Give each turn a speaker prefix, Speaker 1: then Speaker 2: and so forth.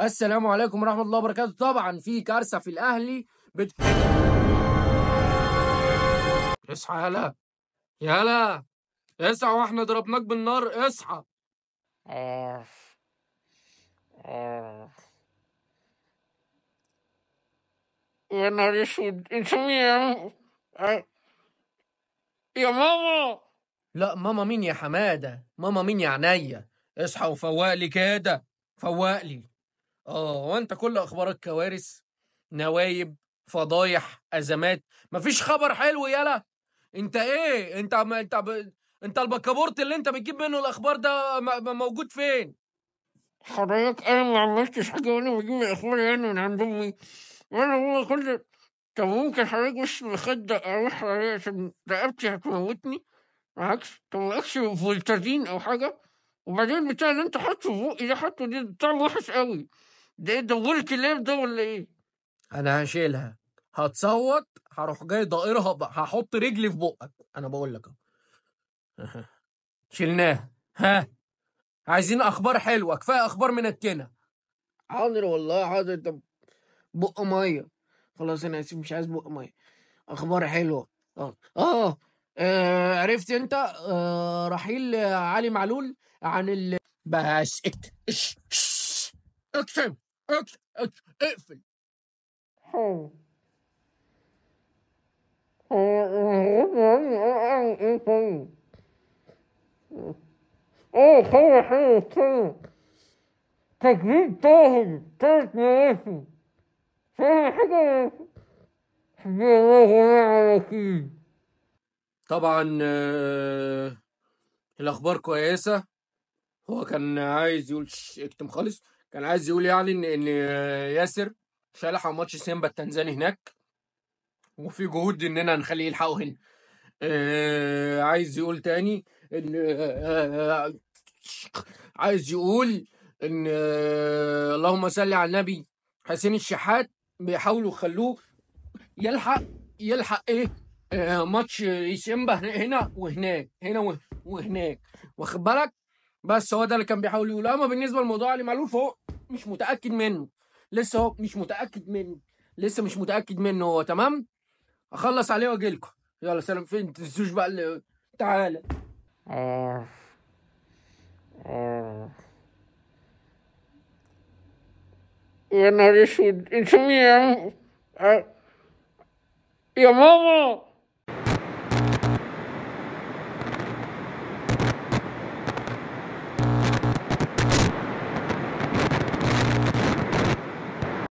Speaker 1: السلام عليكم ورحمه الله وبركاته طبعا في كارثه في الاهلي بت... اصحى يالا يالا اصحى واحنا ضربناك بالنار اصحى آه. آه. يا نهار اسود انت مين آه. يا ماما لا ماما مين يا حماده ماما مين يا عينيا اصحى وفوق لي كده فوق لي اه وانت كل اخبارك كوارث نوايب فضايح ازمات مفيش خبر حلو يالا انت ايه انت ما انت ب... انت البكابورت اللي انت بتجيب منه الاخبار ده م... موجود فين حضرتك انا
Speaker 2: ما عملتش حاجه وانا بجيب الاخبار يعني من عند امي وانا هو كل طب ممكن حضرتك مش مخدة اروح عليه عشان رقبتي هتموتني معاكش طب معاكش فولتازين او حاجه وبعدين بتاع اللي انت حاطه في بقي ده حاطه ده طعم وحش
Speaker 1: قوي ده دولت ليه ولا ايه انا هشيلها هتصوت هروح جاي ضائرها بقى هحط رجلي في بقك انا بقول لك شلناها ها عايزين اخبار حلوه كفايه اخبار من التنة. حاضر والله حاضر طب بق ميه خلاص انا اسف مش عايز بق ميه اخبار حلوه اه اه, آه. عرفت انت آه رحيل علي معلول عن ال بس اكتب اكتب اكس اكس اقفل حلو
Speaker 2: ايه خلي حلو تاني تجديد طاهر تلات مواسم فاهم حاجة
Speaker 1: طبعا آه الاخبار كويسه هو كان عايز يقول اكتم خالص كان عايز يقول يعني ان ان ياسر شالح ماتش سيمبا التنزاني هناك وفي جهود اننا نخليه يلحقه هنا آه عايز يقول تاني ان آه،, آه عايز يقول ان آه اللهم صل على النبي حسين الشحات بيحاولوا يخلوه يلحق يلحق ايه آه ماتش سيمبا هنا وهناك هنا وهناك واخد بالك بس هو ده اللي كان بيحاول يقوله اما بالنسبه لموضوع علي معلول فهو مش متاكد منه لسه هو مش متاكد منه لسه مش متاكد منه هو تمام اخلص عليه واجي لكم يلا سلام فين ما تنسوش بقى اللي... تعالى
Speaker 2: يا نهار اسود انت مين يا ماما